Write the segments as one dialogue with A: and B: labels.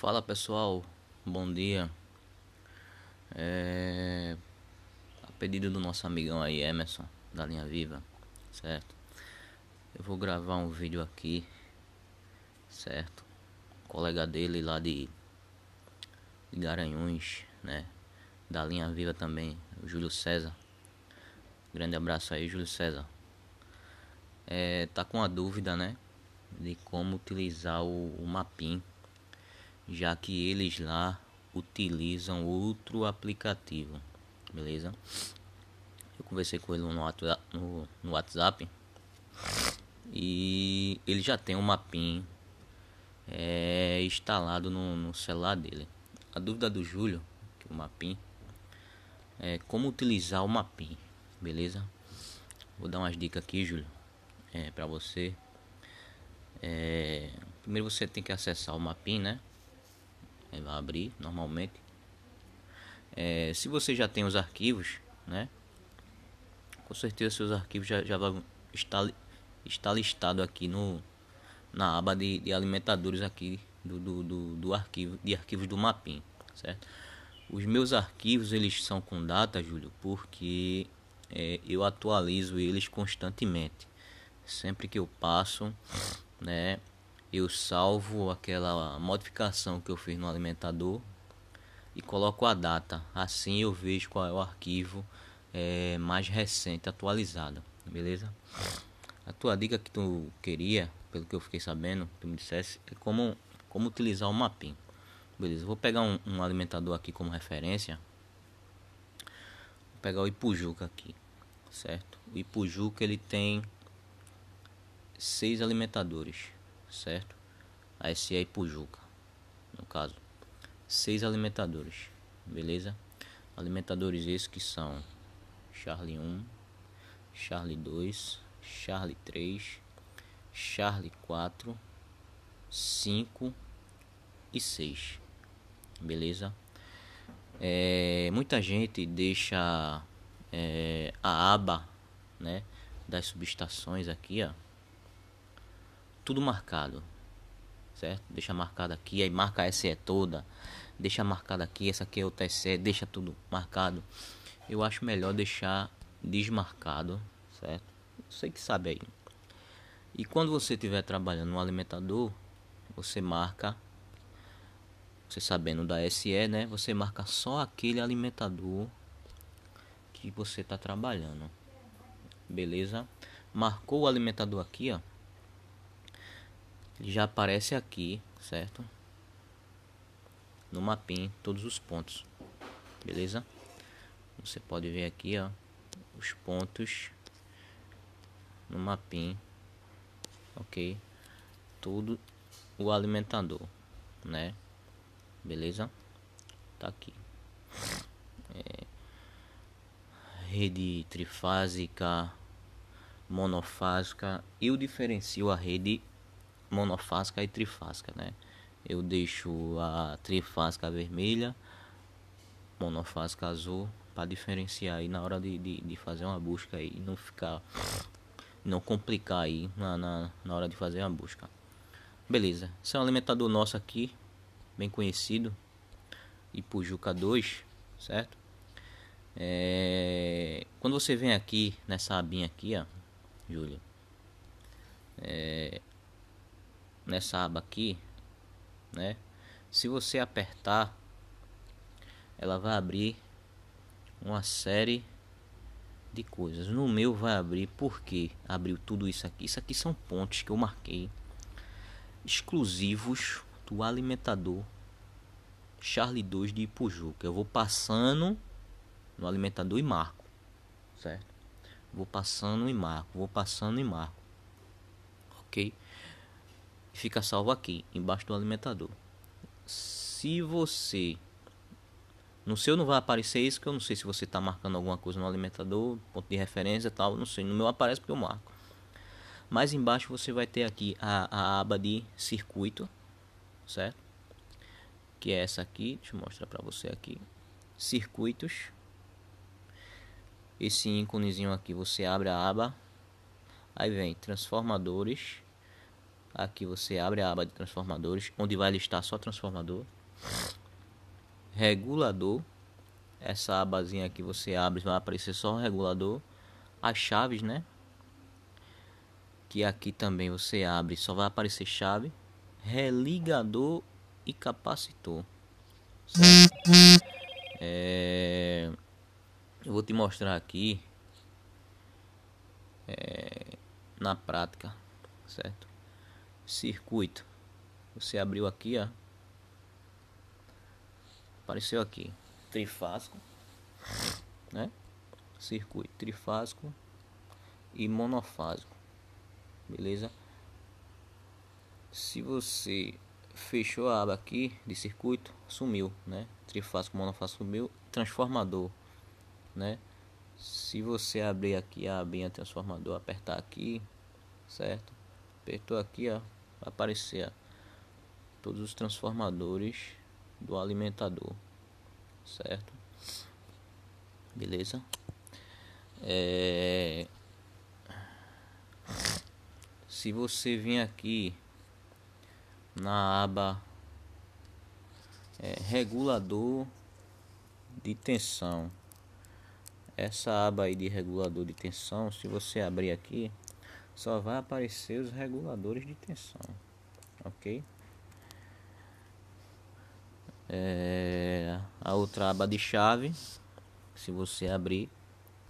A: Fala pessoal, bom dia. É... A pedido do nosso amigão aí, Emerson, da Linha Viva, certo? Eu vou gravar um vídeo aqui, certo? O colega dele lá de, de Garanhuns, né? Da Linha Viva também, o Júlio César. Grande abraço aí, Júlio César. É... Tá com a dúvida, né? De como utilizar o, o já que eles lá utilizam outro aplicativo, beleza? Eu conversei com ele no, no WhatsApp e ele já tem o Mapin é, instalado no, no, celular dele. A dúvida do Júlio, que é o Mapim, é como utilizar o Mapin, beleza? Vou dar umas dicas aqui, Júlio, é, para você. É, primeiro você tem que acessar o Mapin, né? Ele vai abrir normalmente. É, se você já tem os arquivos, né? Com certeza seus arquivos já, já vão estar, estar listado aqui no, na aba de, de alimentadores aqui do, do, do, do, arquivo de arquivos do Mapim, certo? Os meus arquivos eles são com data, Júlio, porque é, eu atualizo eles constantemente. Sempre que eu passo, né, eu salvo aquela modificação que eu fiz no alimentador e coloco a data. Assim eu vejo qual é o arquivo é, mais recente, atualizado, beleza? A tua dica que tu queria, pelo que eu fiquei sabendo, tu me dissesse, é como, como utilizar o mapping. Beleza, vou pegar um, um alimentador aqui como referência. Vou pegar o Ipujuca aqui, certo? O Ipujuca ele tem seis alimentadores certo? A SA Pujuca, no caso. Seis alimentadores, beleza? Alimentadores esses que são Charlie 1, Charlie 2, Charlie 3, Charlie 4, 5 e 6. Beleza? É, muita gente deixa é, a aba né, das subestações aqui, ó, tudo marcado, certo? Deixa marcado aqui, aí marca essa é toda, deixa marcado aqui, essa aqui é o TSE é, deixa tudo marcado. Eu acho melhor deixar desmarcado, certo? Você que sabe aí. E quando você estiver trabalhando no alimentador, você marca, você sabendo da SE, né? Você marca só aquele alimentador que você está trabalhando. Beleza? Marcou o alimentador aqui, ó já aparece aqui, certo? No mapinha, todos os pontos. Beleza? Você pode ver aqui, ó, os pontos no mapinha. OK? Tudo o alimentador, né? Beleza? Tá aqui. É, rede trifásica, monofásica. Eu diferencio a rede monofásica e trifásica, né? Eu deixo a trifásica vermelha, monofásica azul, para diferenciar aí na hora de, de, de, fazer uma busca aí, não ficar, não complicar aí na, na, na hora de fazer a busca. Beleza, esse é um alimentador nosso aqui, bem conhecido, Ipujuca 2, certo? É, quando você vem aqui nessa abinha aqui, ó, Júlio, é, nessa aba aqui, né? Se você apertar, ela vai abrir uma série de coisas. No meu vai abrir porque abriu tudo isso aqui. Isso aqui são pontos que eu marquei exclusivos do alimentador Charlie 2 de Ipujuca. Eu vou passando no alimentador e marco, certo? Vou passando e marco, vou passando e marco. OK? fica salvo aqui, embaixo do alimentador. Se você. No seu não vai aparecer isso, que eu não sei se você está marcando alguma coisa no alimentador, ponto de referência tal, não sei. No meu aparece porque eu marco. Mais embaixo você vai ter aqui a, a aba de circuito, certo? Que é essa aqui, deixa eu mostrar para você aqui. Circuitos. Esse íconezinho aqui, você abre a aba, aí vem transformadores Aqui você abre a aba de transformadores, onde vai listar só transformador. Regulador. Essa abazinha aqui você abre, vai aparecer só o regulador. As chaves, né? Que aqui também você abre, só vai aparecer chave. Religador e capacitor. É... Eu vou te mostrar aqui é... na prática, certo? circuito. Você abriu aqui, ó. Apareceu aqui, trifásico, né? Circuito trifásico e monofásico. Beleza? Se você fechou a aba aqui de circuito, sumiu, né? Trifásico, monofásico sumiu, transformador, né? Se você abrir aqui a abinha transformador, apertar aqui, certo? Apertou aqui, ó, vai aparecer todos os transformadores do alimentador, certo? Beleza? É... Se você vir aqui na aba é, regulador de tensão, essa aba aí de regulador de tensão, se você abrir aqui, só vai aparecer os reguladores de tensão, ok? É, a outra aba de chave, se você abrir,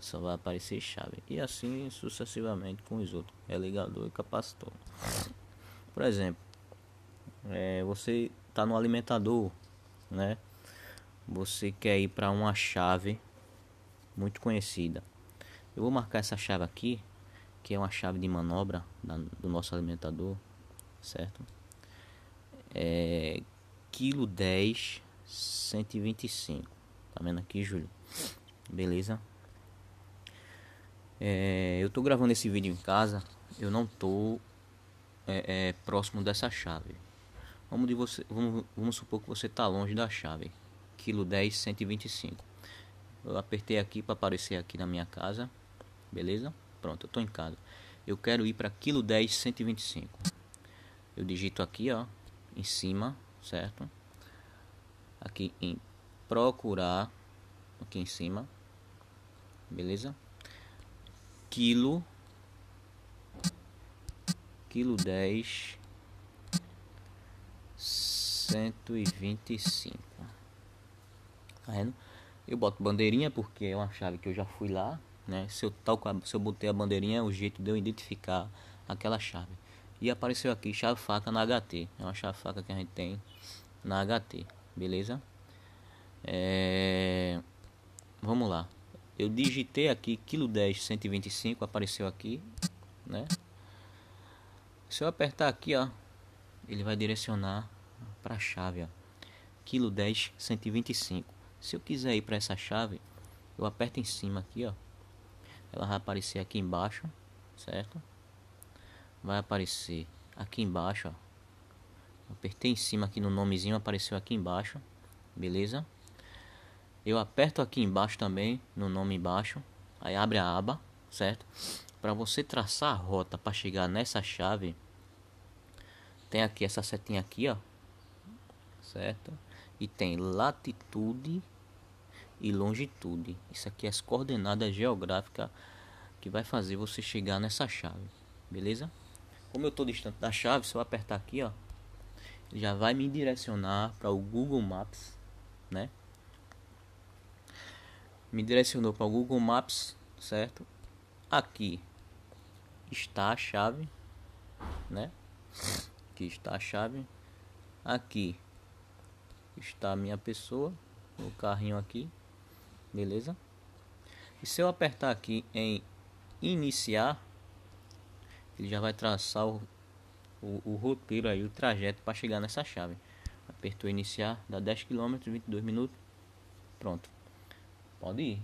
A: só vai aparecer chave. E assim sucessivamente com os outros, é ligador e capacitor. Por exemplo, é, você está no alimentador, né? Você quer ir para uma chave muito conhecida. Eu vou marcar essa chave aqui que é uma chave de manobra da, do nosso alimentador, certo? É quilo 10, 125. Tá vendo aqui, Júlio? Beleza? É, eu tô gravando esse vídeo em casa, eu não tô é, é, próximo dessa chave. Vamos, de você, vamos, vamos supor que você tá longe da chave. Quilo 10, 125. Eu apertei aqui para aparecer aqui na minha casa. Beleza? Pronto, eu estou em casa. Eu quero ir para quilo 10, 125. Eu digito aqui, ó, em cima, certo? Aqui em procurar, aqui em cima, beleza? Quilo, quilo 10, 125. Tá vendo? Eu boto bandeirinha porque é uma chave que eu já fui lá, né? Se, eu toco, se eu botei a bandeirinha, é o jeito de eu identificar aquela chave. E apareceu aqui chave faca na HT. É uma chave faca que a gente tem na HT. Beleza? É... Vamos lá. Eu digitei aqui quilo 10 125, apareceu aqui, né? Se eu apertar aqui, ó, ele vai direcionar para a chave, ó. Quilo 10 125. Se eu quiser ir para essa chave, eu aperto em cima aqui, ó ela vai aparecer aqui embaixo, certo? Vai aparecer aqui embaixo, ó. Apertei em cima aqui no nomezinho, apareceu aqui embaixo, beleza? Eu aperto aqui embaixo também, no nome embaixo, aí abre a aba, certo? Para você traçar a rota para chegar nessa chave, tem aqui essa setinha aqui, ó, certo? E tem latitude e longitude. Isso aqui é as coordenadas geográficas que vai fazer você chegar nessa chave, beleza? Como eu estou distante da chave, se eu apertar aqui, ó, já vai me direcionar para o Google Maps, né? Me direcionou para o Google Maps, certo? Aqui está a chave, né? Aqui está a chave. Aqui está a minha pessoa, o carrinho aqui, beleza? E se eu apertar aqui em iniciar, ele já vai traçar o, o, o roteiro aí, o trajeto para chegar nessa chave. Apertou iniciar, dá 10 km, 22 minutos, pronto. Pode ir.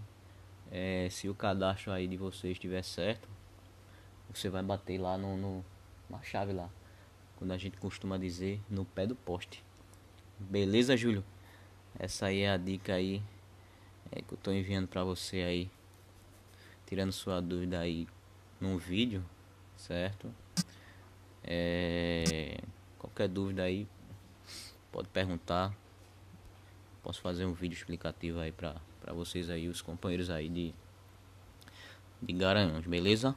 A: É, se o cadastro aí de vocês estiver certo, você vai bater lá no, no, na chave lá. Quando a gente costuma dizer, no pé do poste. Beleza, Júlio? Essa aí é a dica aí é, que eu estou enviando para você aí, tirando sua dúvida aí num vídeo, certo? É, qualquer dúvida aí, pode perguntar. Posso fazer um vídeo explicativo aí para pra vocês aí, os companheiros aí de, de Garanhuns, beleza?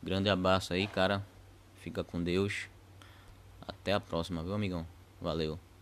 A: Grande abraço aí, cara. Fica com Deus. Até a próxima, viu, amigão? Valeu.